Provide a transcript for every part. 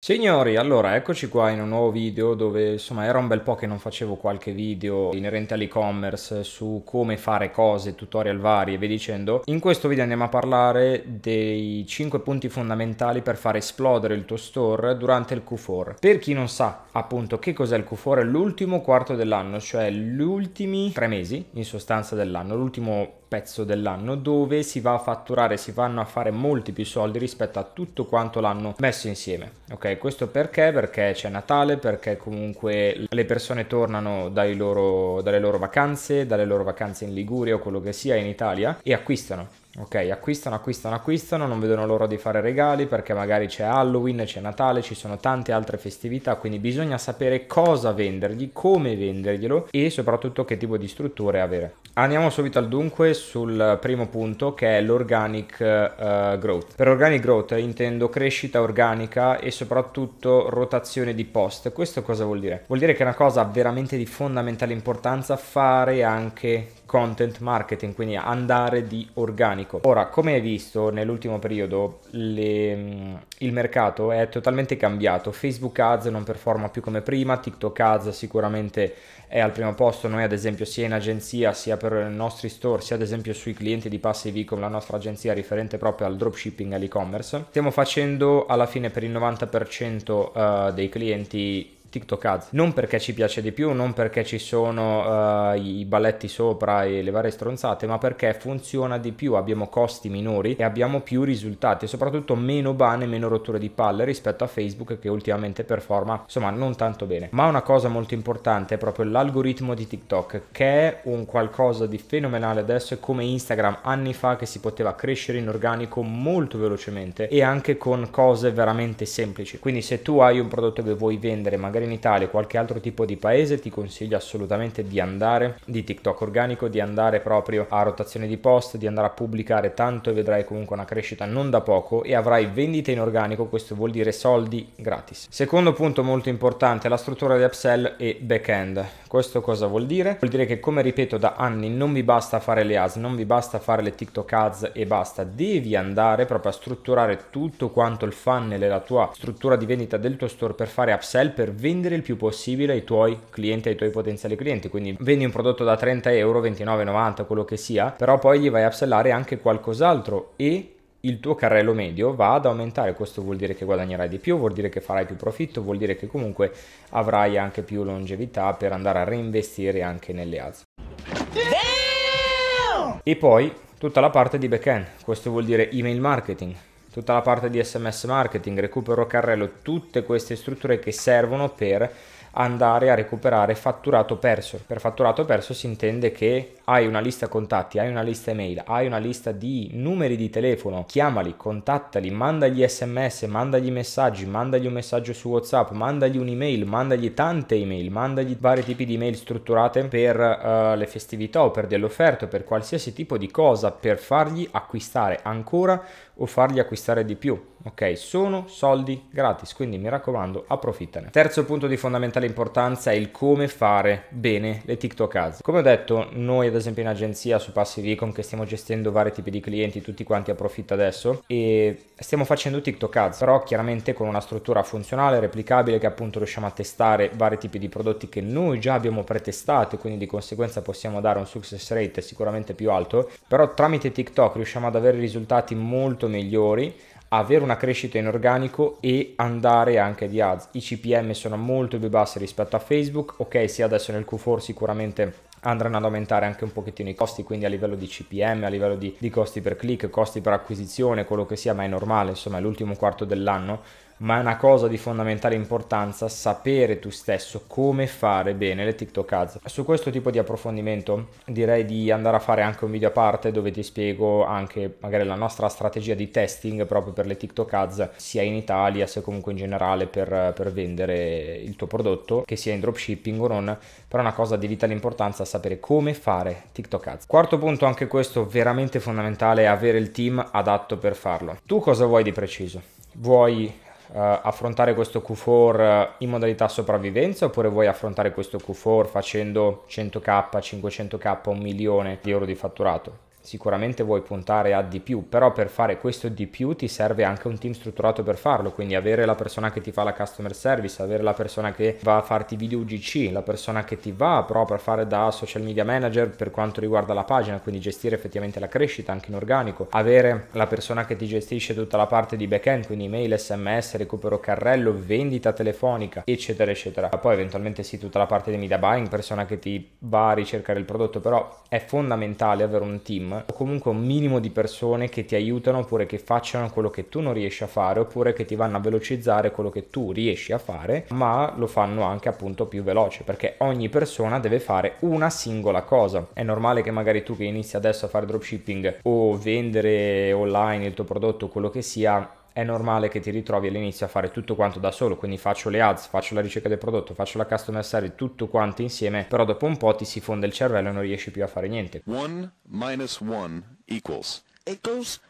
Signori, allora eccoci qua in un nuovo video dove insomma era un bel po' che non facevo qualche video inerente all'e-commerce su come fare cose, tutorial vari e via dicendo. In questo video andiamo a parlare dei 5 punti fondamentali per far esplodere il tuo store durante il Q4. Per chi non sa appunto che cos'è il Q4 è l'ultimo quarto dell'anno, cioè gli ultimi tre mesi in sostanza dell'anno, l'ultimo pezzo dell'anno dove si va a fatturare, si vanno a fare molti più soldi rispetto a tutto quanto l'hanno messo insieme. Ok, questo perché? Perché c'è Natale, perché comunque le persone tornano loro, dalle loro vacanze, dalle loro vacanze in Liguria o quello che sia in Italia e acquistano. Ok, acquistano, acquistano, acquistano, non vedono l'ora di fare regali perché magari c'è Halloween, c'è Natale, ci sono tante altre festività, quindi bisogna sapere cosa vendergli, come venderglielo e soprattutto che tipo di strutture avere. Andiamo subito al dunque sul primo punto che è l'organic uh, growth. Per organic growth intendo crescita organica e soprattutto rotazione di post. Questo cosa vuol dire? Vuol dire che è una cosa veramente di fondamentale importanza fare anche content marketing, quindi andare di organico. Ora, come hai visto nell'ultimo periodo, le, mm, il mercato è totalmente cambiato. Facebook Ads non performa più come prima, TikTok Ads sicuramente è al primo posto. Noi ad esempio sia in agenzia, sia per i nostri store, sia ad esempio sui clienti di Passive Ecom, la nostra agenzia riferente proprio al dropshipping e all'e-commerce, stiamo facendo alla fine per il 90% uh, eh, dei clienti TikTok ads, non perché ci piace di più, non perché ci sono uh, i balletti sopra e le varie stronzate, ma perché funziona di più, abbiamo costi minori e abbiamo più risultati e soprattutto meno bane, meno rotture di palle rispetto a Facebook che ultimamente performa insomma non tanto bene. Ma una cosa molto importante è proprio l'algoritmo di TikTok che è un qualcosa di fenomenale adesso è come Instagram anni fa che si poteva crescere in organico molto velocemente e anche con cose veramente semplici. Quindi se tu hai un prodotto che vuoi vendere magari magari in Italia o qualche altro tipo di paese, ti consiglio assolutamente di andare di TikTok organico, di andare proprio a rotazione di post, di andare a pubblicare tanto e vedrai comunque una crescita non da poco e avrai vendite in organico, questo vuol dire soldi gratis. Secondo punto molto importante, la struttura di upsell e back-end. Questo cosa vuol dire? Vuol dire che come ripeto da anni non vi basta fare le AS, non vi basta fare le TikTok ads e basta, devi andare proprio a strutturare tutto quanto il funnel e la tua struttura di vendita del tuo store per fare upsell, per vendere il più possibile ai tuoi clienti, ai tuoi potenziali clienti. Quindi vendi un prodotto da 30 euro, 29,90, quello che sia, però poi gli vai a upsellare anche qualcos'altro e il tuo carrello medio va ad aumentare, questo vuol dire che guadagnerai di più, vuol dire che farai più profitto, vuol dire che comunque avrai anche più longevità per andare a reinvestire anche nelle altre. E poi tutta la parte di back-end, questo vuol dire email marketing, tutta la parte di sms marketing, recupero carrello, tutte queste strutture che servono per andare a recuperare fatturato perso. Per fatturato perso si intende che hai una lista contatti, hai una lista email, hai una lista di numeri di telefono, chiamali, contattali, mandagli sms, mandagli messaggi, mandagli un messaggio su whatsapp, mandagli un'email, mandagli tante email, mandagli vari tipi di email strutturate per uh, le festività o per delle offerte, per qualsiasi tipo di cosa, per fargli acquistare ancora o fargli acquistare di più ok? Sono soldi gratis, quindi mi raccomando approfittane. Terzo punto di fondamentale importanza è il come fare bene le TikTok ads. Come ho detto, noi ad esempio in agenzia su Passive Econ che stiamo gestendo vari tipi di clienti, tutti quanti approfitta adesso e stiamo facendo TikTok ads, però chiaramente con una struttura funzionale, replicabile che appunto riusciamo a testare vari tipi di prodotti che noi già abbiamo pretestato quindi di conseguenza possiamo dare un success rate sicuramente più alto, però tramite TikTok riusciamo ad avere risultati molto migliori avere una crescita in organico e andare anche di ads. I CPM sono molto più bassi rispetto a Facebook, ok sì adesso nel Q4 sicuramente andranno ad aumentare anche un pochettino i costi, quindi a livello di CPM, a livello di, di costi per click, costi per acquisizione, quello che sia, ma è normale, insomma è l'ultimo quarto dell'anno ma è una cosa di fondamentale importanza sapere tu stesso come fare bene le TikTok ads. Su questo tipo di approfondimento direi di andare a fare anche un video a parte dove ti spiego anche magari la nostra strategia di testing proprio per le TikTok ads sia in Italia sia comunque in generale per, per vendere il tuo prodotto che sia in dropshipping o non, però è una cosa di vitale importanza sapere come fare TikTok ads. Quarto punto anche questo veramente fondamentale è avere il team adatto per farlo. Tu cosa vuoi di preciso? Vuoi eh, affrontare questo Q4 eh, in modalità sopravvivenza oppure vuoi affrontare questo Q4 facendo 100k, 500k, un milione di euro di fatturato? sicuramente vuoi puntare a di più, però per fare questo di più ti serve anche un team strutturato per farlo, quindi avere la persona che ti fa la customer service, avere la persona che va a farti video UGC, la persona che ti va proprio a fare da social media manager per quanto riguarda la pagina, quindi gestire effettivamente la crescita anche in organico, avere la persona che ti gestisce tutta la parte di backend, quindi email, sms, recupero carrello, vendita telefonica, eccetera, eccetera. Poi eventualmente sì tutta la parte di media buying, persona che ti va a ricercare il prodotto, però è fondamentale avere un team eh, o comunque un minimo di persone che ti aiutano oppure che facciano quello che tu non riesci a fare oppure che ti vanno a velocizzare quello che tu riesci a fare, ma lo fanno anche appunto più veloce perché ogni persona deve fare una singola cosa. È normale che magari tu che inizi adesso a fare dropshipping o vendere online il tuo prodotto, quello che sia, è normale che ti ritrovi all'inizio a fare tutto quanto da solo, quindi faccio le ads, faccio la ricerca del prodotto, faccio la customer service, tutto quanto insieme, però dopo un po' ti si fonde il cervello e non riesci più a fare niente. 1 minus 1 equals. Equals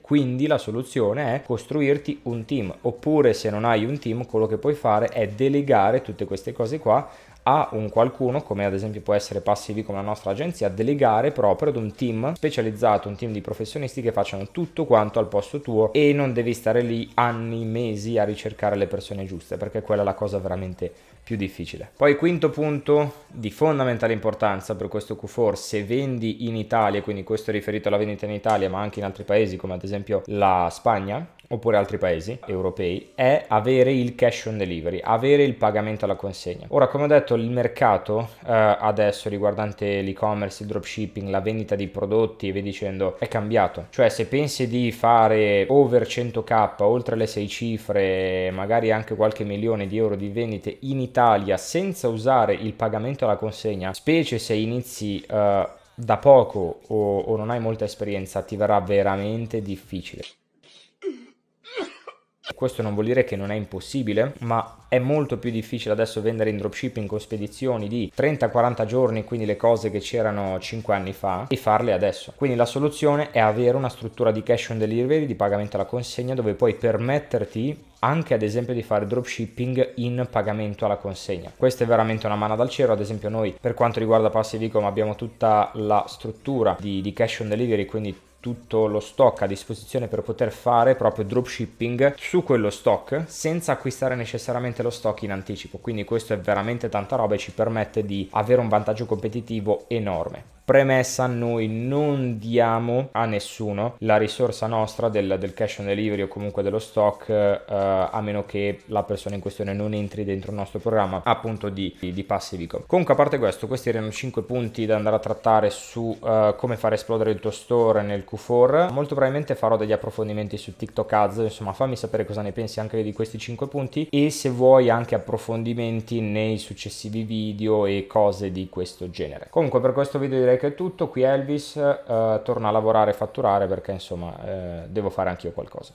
quindi la soluzione è costruirti un team, oppure se non hai un team, quello che puoi fare è delegare tutte queste cose qua a un qualcuno, come ad esempio può essere passivi come la nostra agenzia, delegare proprio ad un team specializzato, un team di professionisti che facciano tutto quanto al posto tuo e non devi stare lì anni, mesi a ricercare le persone giuste, perché quella è la cosa veramente più difficile. Poi quinto punto di fondamentale importanza per questo Q4, se vendi in Italia, quindi questo è riferito alla vendita in Italia, ma anche in altri paesi come ad esempio la Spagna, oppure altri paesi europei, è avere il cash on delivery, avere il pagamento alla consegna. Ora, come ho detto, il mercato eh, adesso riguardante l'e-commerce, il dropshipping, la vendita di prodotti e via dicendo, è cambiato. Cioè, se pensi di fare over 100k, oltre le 6 cifre, magari anche qualche milione di euro di vendite in Italia, Italia senza usare il pagamento alla consegna, specie se inizi uh, da poco o, o non hai molta esperienza, ti verrà veramente difficile. Questo non vuol dire che non è impossibile, ma è molto più difficile adesso vendere in dropshipping con spedizioni di 30-40 giorni, quindi le cose che c'erano 5 anni fa, e farle adesso. Quindi la soluzione è avere una struttura di cash on delivery, di pagamento alla consegna, dove puoi permetterti anche ad esempio di fare dropshipping in pagamento alla consegna. Questa è veramente una mano dal cielo, ad esempio noi per quanto riguarda Passivicom abbiamo tutta la struttura di, di cash on delivery, quindi tutto lo stock a disposizione per poter fare proprio dropshipping su quello stock senza acquistare necessariamente lo stock in anticipo. Quindi questo è veramente tanta roba e ci permette di avere un vantaggio competitivo enorme. Premessa, noi non diamo a nessuno la risorsa nostra del, del cash on delivery o comunque dello stock eh, a meno che la persona in questione non entri dentro il nostro programma appunto di, di, di Passivico. Comunque a parte questo, questi erano 5 punti da andare a trattare su eh, come far esplodere il tuo store nel Q4. Molto probabilmente farò degli approfondimenti su TikTok Ads, insomma fammi sapere cosa ne pensi anche di questi 5 punti e se vuoi anche approfondimenti nei successivi video e cose di questo genere. Comunque per questo video direi che è tutto, qui Elvis, eh, torna a lavorare e fatturare perché insomma eh, devo fare anch'io qualcosa.